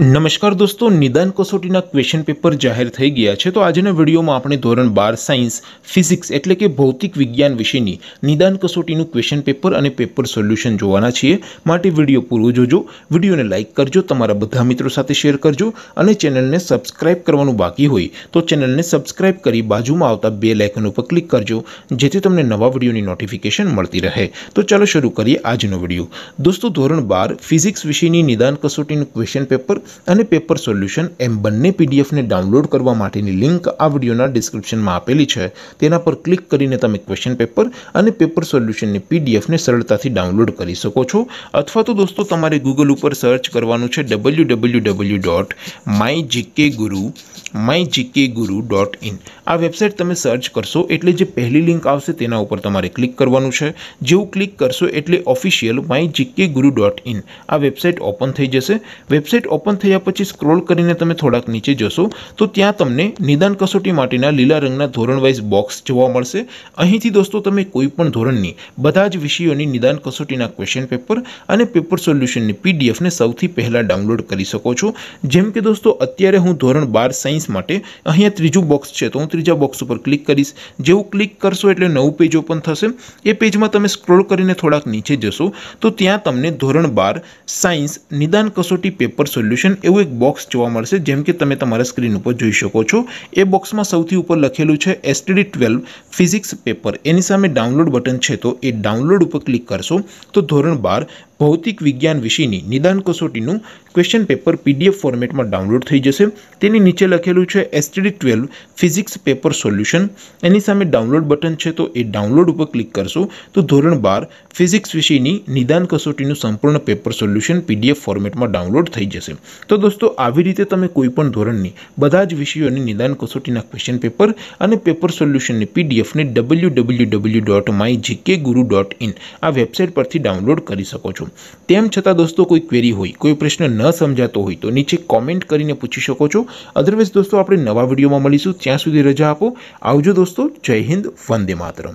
નમસ્કાર દોસ્તો નિદાન કસોટીના ક્વેશ્ચન પેપર જાહેર થઈ ગયા છે તો આજના વિડીયોમાં આપણે ધોરણ બાર સાયન્સ ફિઝિક્સ એટલે કે ભૌતિક વિજ્ઞાન વિશેની નિદાન કસોટીનું ક્વેશ્ચન પેપર અને પેપર સોલ્યુશન જોવાના છીએ માટે વિડીયો પૂરો જોજો વિડીયોને લાઇક કરજો તમારા બધા મિત્રો સાથે શેર કરજો અને ચેનલને સબસ્ક્રાઇબ કરવાનું બાકી હોય તો ચેનલને સબસ્ક્રાઇબ કરી બાજુમાં આવતા બે લાઇકન ઉપર ક્લિક કરજો જેથી તમને નવા વિડીયોની નોટિફિકેશન મળતી રહે તો ચાલો શરૂ કરીએ આજનો વિડીયો દોસ્તો ધોરણ બાર ફિઝિક્સ વિશેની નિદાન કસોટીનું ક્વેશ્ચન પેપર અને પેપર સોલ્યુશન એમ બનની પીડીએફ ને ડાઉનલોડ કરવા માટેની લિંક આ વિડિયોના ડિસ્ક્રિપ્શનમાં આપેલી છે તેના પર ક્લિક કરીને તમે ક્વેશ્ચન પેપર અને પેપર સોલ્યુશન ની પીડીએફ ને સરળતાથી ડાઉનલોડ કરી શકો છો અથવા તો દોસ્તો તમારે Google ઉપર સર્ચ કરવાનું છે www.mygkguru mygkguru.in આ વેબસાઈટ તમે સર્ચ કરશો એટલે જે પહેલી લિંક આવશે તેના ઉપર તમારે ક્લિક કરવાનું છે જેવું ક્લિક કરશો એટલે ઓફિશિયલ mygkguru.in આ વેબસાઈટ ઓપન થઈ જશે વેબસાઈટ ઓપન ત્યાં 25 સ્ક્રોલ કરીને તમે થોડાક નીચે જશો તો ત્યાં તમને નિદાન કસોટી માટીના લીલા રંગના ધોરણ વાઇસ બોક્સ જોવા મળશે અહીંથી દોસ્તો તમે કોઈ પણ ધોરણની બધા જ વિષયોની નિદાન કસોટીના ક્વેશ્ચન પેપર અને પેપર સોલ્યુશનની પીડીએફ ને સૌથી પહેલા ડાઉનલોડ કરી શકો છો જેમ કે દોસ્તો અત્યારે હું ધોરણ 12 સાયન્સ માટે અહીંયા ત્રીજો બોક્સ છે તો હું ત્રીજા બોક્સ ઉપર ક્લિક કરીશ જેવું ક્લિક કરશો એટલે નવું પેજ ઓપન થશે એ પેજમાં તમે સ્ક્રોલ કરીને થોડાક નીચે જશો તો ત્યાં તમને ધોરણ 12 સાયન્સ નિદાન કસોટી પેપર સોલ્યુશન એવો એક બોક્સ જોવા મળશે જેમ કે તમે તમારા સ્ક્રીન ઉપર જોઈ શકો છો એ બોક્સમાં સૌથી ઉપર લખેલું છે STD 12 ఫిజిక్స్ పేపర్ એની સામે ડાઉનલોડ બટન છે તો એ ડાઉનલોડ ઉપર ક્લિક કરશો તો ધોરણ 12 भौतिक विज्ञान विषयनी निदान कसोटीनु क्वेश्चन पेपर पीडीएफ फॉर्मेट मा डाउनलोड થઈ જશે તેની નીચે લખેલું છે STD 12 फिजिक्स पेपर सॉल्यूशन એની સામે ડાઉનલોડ બટન છે તો એ ડાઉનલોડ ઉપર ક્લિક કરશો તો ધોરણ 12 फिजिक्स વિષયની निदान कसोटीનું સંપૂર્ણ पेपर सॉल्यूशन पीडीएफ फॉर्मेटમાં ડાઉનલોડ થઈ જશે તો દોસ્તો આવી રીતે તમે કોઈ પણ ધોરણની બધા જ વિષયોની निदान कसोटीના ક્વેશ્ચન પેપર અને પેપર સોલ્યુશનની पीडीएफ ને www.mygkguru.in આ વેબસાઈટ પરથી ડાઉનલોડ કરી શકો છો છું તેમ છતાં દોસ્તો કોઈ ક્વેરી હોય કોઈ પ્રશ્ન ન સમજાતો હોય તો નીચે કોમેન્ટ કરીને પૂછી શકો છો અધરવાઇઝ દોસ્તો આપણે નવા વિડીયોમાં મળીશું ત્યાં સુધી રજા આપો આવજો દોસ્તો જય હિન્દ વંદે માતરમ